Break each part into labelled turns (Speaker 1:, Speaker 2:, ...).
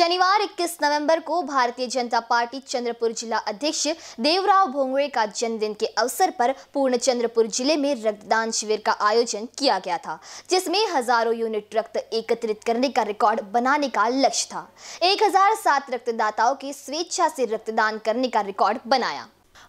Speaker 1: शनिवार 21 नवंबर को भारतीय जनता पार्टी चंद्रपुर जिला अध्यक्ष देवराव भोंगड़े का जन्मदिन के अवसर पर पूर्ण चंद्रपुर जिले में रक्तदान शिविर का आयोजन किया गया था जिसमें हजारों यूनिट रक्त एकत्रित करने का रिकॉर्ड बनाने का लक्ष्य था 1007 रक्तदाताओं के स्वेच्छा से रक्तदान करने का रिकॉर्ड बनाया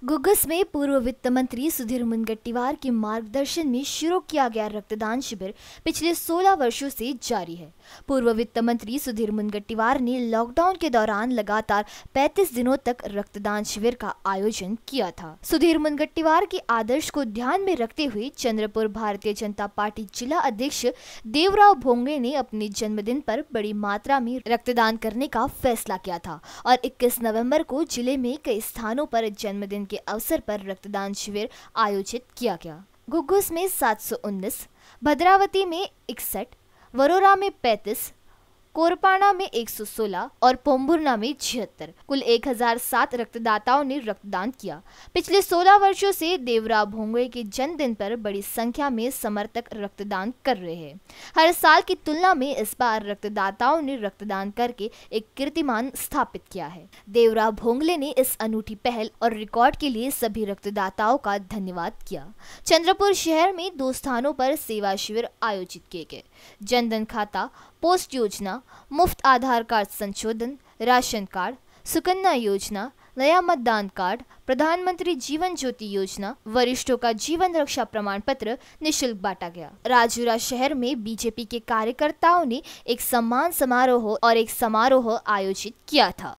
Speaker 1: गुग्गस में पूर्व वित्त मंत्री सुधीर मुनगट्टीवार के मार्गदर्शन में शुरू किया गया रक्तदान शिविर पिछले 16 वर्षों से जारी है पूर्व वित्त मंत्री सुधीर मुनगट्टीवार ने लॉकडाउन के दौरान लगातार 35 दिनों तक रक्तदान शिविर का आयोजन किया था सुधीर मुनगट्टीवार के आदर्श को ध्यान में रखते हुए चंद्रपुर भारतीय जनता पार्टी जिला अध्यक्ष देवराव भोंगे ने अपने जन्मदिन पर बड़ी मात्रा में रक्तदान करने का फैसला किया था और इक्कीस नवम्बर को जिले में कई स्थानों पर जन्मदिन के अवसर पर रक्तदान शिविर आयोजित किया गया घुग्घुस में 719, भद्रावती में इकसठ वरोरा में 35, कोरपाना में 116 और पोम्बुरना में छिहत्तर कुल 1007 रक्तदाताओं ने रक्तदान किया पिछले 16 वर्षों से देवरा भोंगे के जन्मदिन पर बड़ी संख्या में समर्थक रक्तदान कर रहे हैं हर साल की तुलना में इस बार रक्तदाताओं ने रक्तदान करके एक कीर्तिमान स्थापित किया है देवरा भोंगले ने इस अनूठी पहल और रिकॉर्ड के लिए सभी रक्तदाताओं का धन्यवाद किया चंद्रपुर शहर में दो स्थानों पर सेवा शिविर आयोजित किए गए जनधन खाता पोस्ट योजना मुफ्त आधार कार्ड संशोधन राशन कार्ड सुकन्या योजना नया मतदान कार्ड प्रधानमंत्री जीवन ज्योति योजना वरिष्ठों का जीवन रक्षा प्रमाण पत्र निशुल्क बांटा गया राजूरा शहर में बीजेपी के कार्यकर्ताओं ने एक सम्मान समारोह और एक समारोह आयोजित किया था